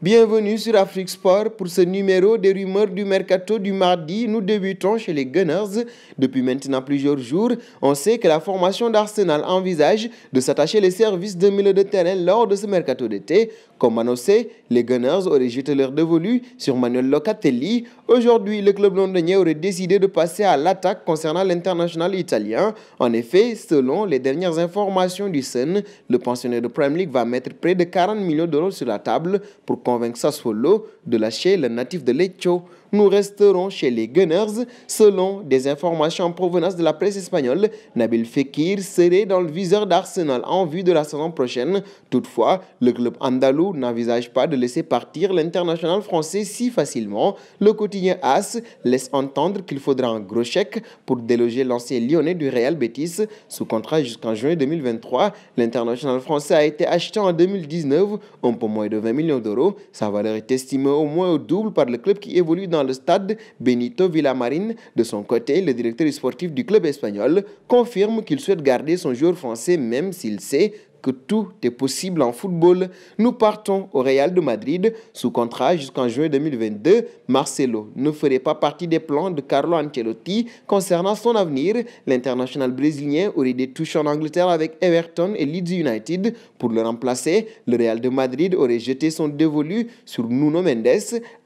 Bienvenue sur Afrique Sport pour ce numéro des rumeurs du mercato du mardi. Nous débutons chez les Gunners. Depuis maintenant plusieurs jours, on sait que la formation d'Arsenal envisage de s'attacher les services de milieu de terrain lors de ce mercato d'été. Comme annoncé, les Gunners auraient jeté leur dévolu sur Manuel Locatelli. Aujourd'hui, le club londonien aurait décidé de passer à l'attaque concernant l'international italien. En effet, selon les dernières informations du Sun, le pensionnaire de Premier League va mettre près de 40 millions d'euros sur la table pour convainc Sassuolo de lâcher le natif de Lecce nous resterons chez les Gunners. Selon des informations en provenance de la presse espagnole, Nabil Fekir serait dans le viseur d'Arsenal en vue de la saison prochaine. Toutefois, le club andalou n'envisage pas de laisser partir l'international français si facilement. Le quotidien AS laisse entendre qu'il faudra un gros chèque pour déloger l'ancien lyonnais du Real Betis sous contrat jusqu'en juin 2023. L'international français a été acheté en 2019 un peu moins de 20 millions d'euros. Sa valeur est estimée au moins au double par le club qui évolue dans dans le stade Benito Villamarine. De son côté, le directeur sportif du club espagnol confirme qu'il souhaite garder son joueur français même s'il sait que tout est possible en football, nous partons au Real de Madrid sous contrat jusqu'en juin 2022. Marcelo ne ferait pas partie des plans de Carlo Ancelotti concernant son avenir. L'international brésilien aurait des touches en Angleterre avec Everton et Leeds United. Pour le remplacer, le Real de Madrid aurait jeté son dévolu sur Nuno Mendes.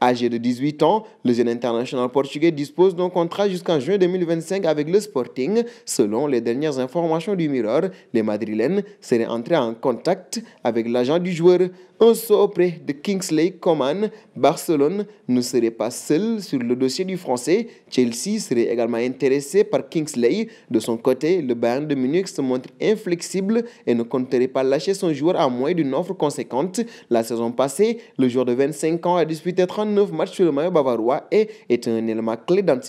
Âgé de 18 ans, le jeune international portugais dispose d'un contrat jusqu'en juin 2025 avec le Sporting. Selon les dernières informations du Mirror, les Madrilènes seraient en en contact avec l'agent du joueur, un saut auprès de Kingsley Coman, Barcelone ne serait pas seul sur le dossier du Français. Chelsea serait également intéressé par Kingsley. De son côté, le Bayern de Munich se montre inflexible et ne compterait pas lâcher son joueur à moins d'une offre conséquente. La saison passée, le joueur de 25 ans a disputé 39 matchs sur le maillot bavarois et est un élément clé dans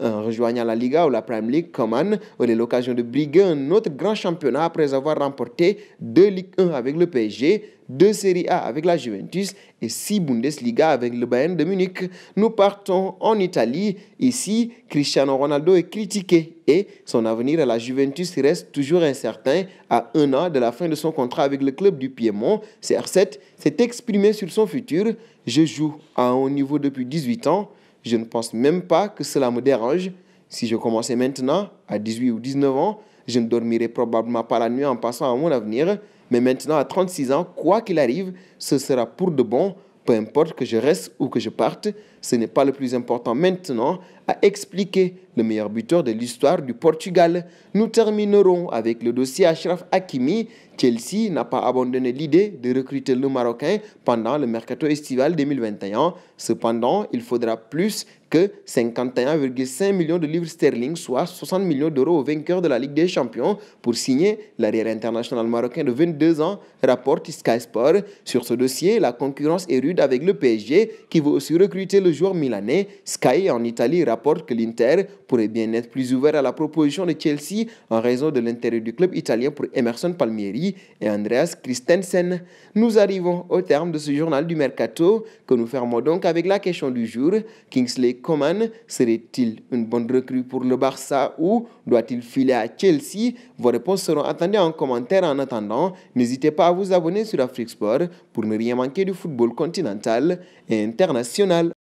En rejoignant la Liga ou la Prime League, Coman aurait l'occasion de briguer un autre grand championnat après avoir remporté 2 Ligue 1 avec le PSG, 2 Serie A avec la Juventus et 6 Bundesliga avec le Bayern de Munich. Nous partons en Italie. Ici, Cristiano Ronaldo est critiqué et son avenir à la Juventus reste toujours incertain à un an de la fin de son contrat avec le club du Piémont. CR7 s'est exprimé sur son futur. Je joue à un haut niveau depuis 18 ans. Je ne pense même pas que cela me dérange. Si je commençais maintenant, à 18 ou 19 ans, je ne dormirai probablement pas la nuit en pensant à mon avenir, mais maintenant à 36 ans, quoi qu'il arrive, ce sera pour de bon, peu importe que je reste ou que je parte, ce n'est pas le plus important maintenant, à expliquer le meilleur buteur de l'histoire du Portugal. Nous terminerons avec le dossier Ashraf Hakimi. Chelsea n'a pas abandonné l'idée de recruter le Marocain pendant le mercato estival 2021. Cependant, il faudra plus que 51,5 millions de livres sterling, soit 60 millions d'euros au vainqueur de la Ligue des Champions pour signer l'arrière international marocain de 22 ans, rapporte Sky Sport. Sur ce dossier, la concurrence est rude avec le PSG qui veut aussi recruter le joueur milanais. Sky en Italie rapporte que l'Inter pourrait bien être plus ouvert à la proposition de Chelsea en raison de l'intérêt du club italien pour Emerson Palmieri et Andreas Christensen. Nous arrivons au terme de ce journal du mercato que nous fermons donc avec la question du jour. Kingsley Coman serait-il une bonne recrue pour le Barça ou doit-il filer à Chelsea Vos réponses seront attendues en commentaire. En attendant, n'hésitez pas à vous abonner sur Afrique Sport pour ne rien manquer du football continental et international.